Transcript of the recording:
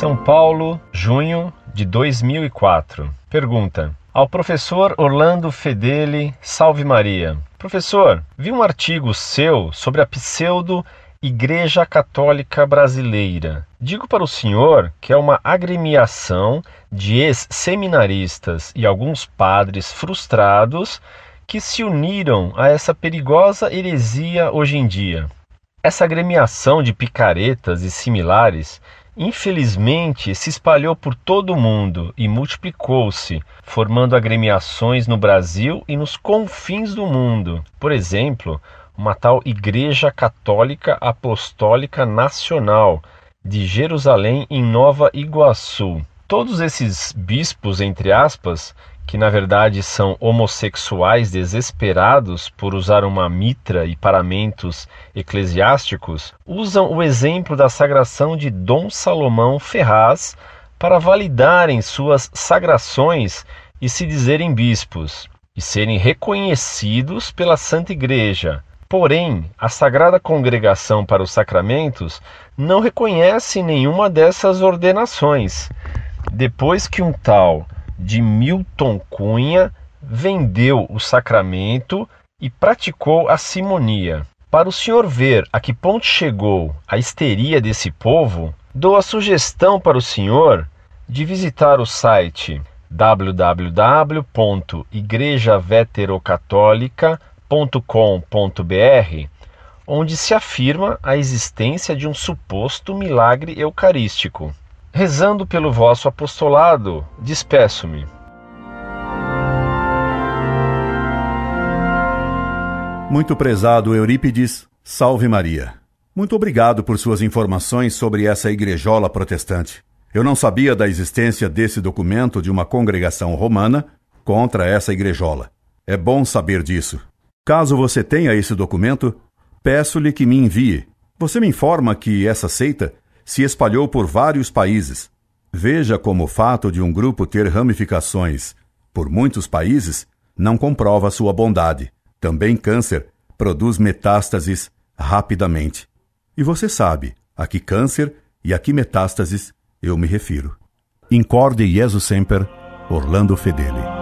São Paulo, junho de 2004. Pergunta: Ao professor Orlando Fedeli, salve Maria. Professor, vi um artigo seu sobre a pseudo Igreja Católica Brasileira. Digo para o senhor que é uma agremiação de ex-seminaristas e alguns padres frustrados que se uniram a essa perigosa heresia hoje em dia. Essa agremiação de picaretas e similares infelizmente se espalhou por todo o mundo e multiplicou-se, formando agremiações no Brasil e nos confins do mundo. Por exemplo, uma tal Igreja Católica Apostólica Nacional de Jerusalém em Nova Iguaçu todos esses bispos, entre aspas, que na verdade são homossexuais desesperados por usar uma mitra e paramentos eclesiásticos, usam o exemplo da sagração de Dom Salomão Ferraz para validarem suas sagrações e se dizerem bispos e serem reconhecidos pela Santa Igreja. Porém, a Sagrada Congregação para os Sacramentos não reconhece nenhuma dessas ordenações depois que um tal de Milton Cunha vendeu o sacramento e praticou a simonia. Para o senhor ver a que ponto chegou a histeria desse povo, dou a sugestão para o senhor de visitar o site www.igrejaveterocatólica.com.br, onde se afirma a existência de um suposto milagre eucarístico rezando pelo vosso apostolado, despeço-me. Muito prezado Eurípides, salve Maria. Muito obrigado por suas informações sobre essa igrejola protestante. Eu não sabia da existência desse documento de uma congregação romana contra essa igrejola. É bom saber disso. Caso você tenha esse documento, peço-lhe que me envie. Você me informa que essa seita se espalhou por vários países. Veja como o fato de um grupo ter ramificações por muitos países não comprova sua bondade. Também câncer produz metástases rapidamente. E você sabe a que câncer e a que metástases eu me refiro. Incorde Jesus Semper, Orlando Fedeli.